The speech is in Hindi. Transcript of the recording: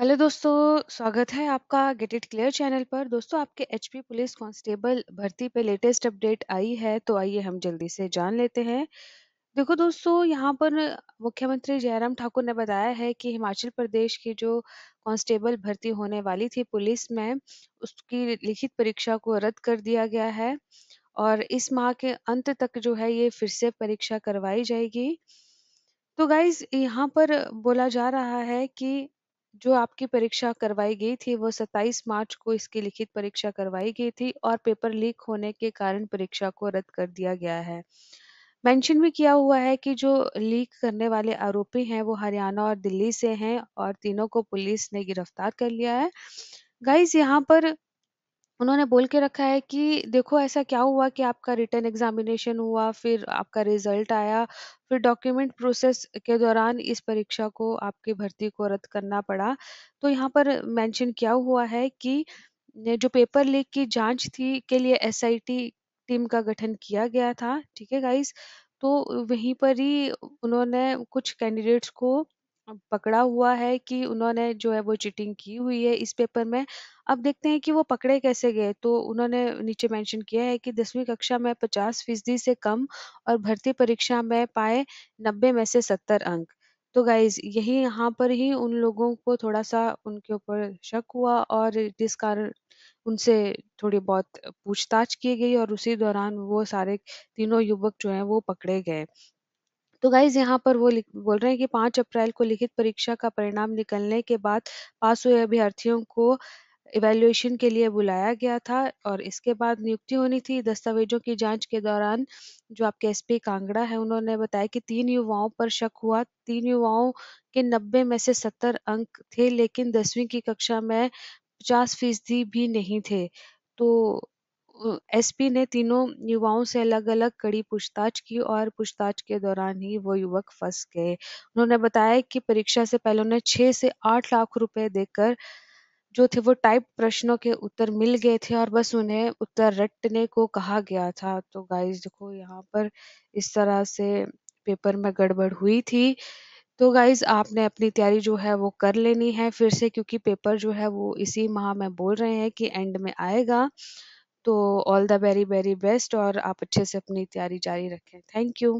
हेलो दोस्तों, स्वागत है आपका गेट इट क्लियर चैनल पर। दोस्तों आपके एचपी पुलिस कांस्टेबल भर्ती पे लेटेस्ट अपडेट आई है, तो आइए हम जल्दी से जान लेते हैं। देखो दोस्तों, यहाँ पर मुख्यमंत्री जयराम ठाकुर ने बताया है कि हिमाचल प्रदेश की जो कांस्टेबल भर्ती होने वाली थी पुलिस में, उसकी लिखित परीक्षा को रद्द कर दिया गया है और इस माह के अंत तक जो है ये फिर से परीक्षा करवाई जाएगी। तो गाइज़ यहाँ पर बोला जा रहा है कि जो आपकी परीक्षा करवाई गई थी वो 27 मार्च को इसकी लिखित परीक्षा करवाई गई थी और पेपर लीक होने के कारण परीक्षा को रद्द कर दिया गया है मेंशन भी किया हुआ है कि जो लीक करने वाले आरोपी हैं वो हरियाणा और दिल्ली से हैं और तीनों को पुलिस ने गिरफ्तार कर लिया है गाइज यहाँ पर उन्होंने बोल के रखा है कि देखो ऐसा क्या हुआ कि आपका रिटर्न एग्जामिनेशन हुआ फिर आपका रिजल्ट आया फिर डॉक्यूमेंट प्रोसेस के दौरान इस परीक्षा को आपकी भर्ती को रद्द करना पड़ा तो यहाँ पर मेंशन क्या हुआ है कि जो पेपर लीक की जांच थी के लिए एसआईटी टीम का गठन किया गया था ठीक है गाइस तो वहीं पर ही उन्होंने कुछ कैंडिडेट्स को पकड़ा हुआ है कि उन्होंने जो है वो चीटिंग की हुई है इस पेपर में। अब देखते हैं कि वो पकड़े कैसे गए? तो उन्होंने नीचे मेंशन किया है कि दसवीं कक्षा में पचास फ़ीसदी से कम और भर्ती परीक्षा में पाए नब्बे में से सत्तर अंक। तो गाइज़ यही यहाँ पर ही उन लोगों को थोड़ा-सा उनके ऊपर शक हुआ और जिस कारण उनसे थोड़ी बहुत पूछताछ की गई और उसी दौरान वो सारे तीनों युवक जो हैं वो पकड़े गए। तो गाइज यहाँ पर वो बोल रहे हैं कि पांच अप्रैल को लिखित परीक्षा का परिणाम निकलने के बाद पास हुए अभ्यर्थियों को इवेल्युएशन के लिए बुलाया गया था और इसके बाद नियुक्ति होनी थी दस्तावेजों की जांच के दौरान जो आपके एसपी कांगड़ा है उन्होंने बताया कि तीन युवाओं पर शक हुआ तीन युवाओं के नब्बे में से सत्तर अंक थे लेकिन दसवीं की कक्षा में पचास फीसदी भी नहीं थे तो एसपी ने तीनों युवाओं से अलग अलग कड़ी पूछताछ की और पूछताछ के दौरान ही वो युवक फंस गए उन्होंने बताया कि परीक्षा से पहले उन्हें छह से आठ लाख रुपए देकर जो थे वो टाइप प्रश्नों के उत्तर मिल गए थे और बस उन्हें उत्तर रटने को कहा गया था तो गाइज देखो यहाँ पर इस तरह से पेपर में गड़बड़ हुई थी तो गाइज आपने अपनी तैयारी जो है वो कर लेनी है फिर से क्योंकि पेपर जो है वो इसी माह में बोल रहे हैं कि एंड में आएगा तो all the very very best और आप अच्छे से अपनी तैयारी जारी रखें। Thank you.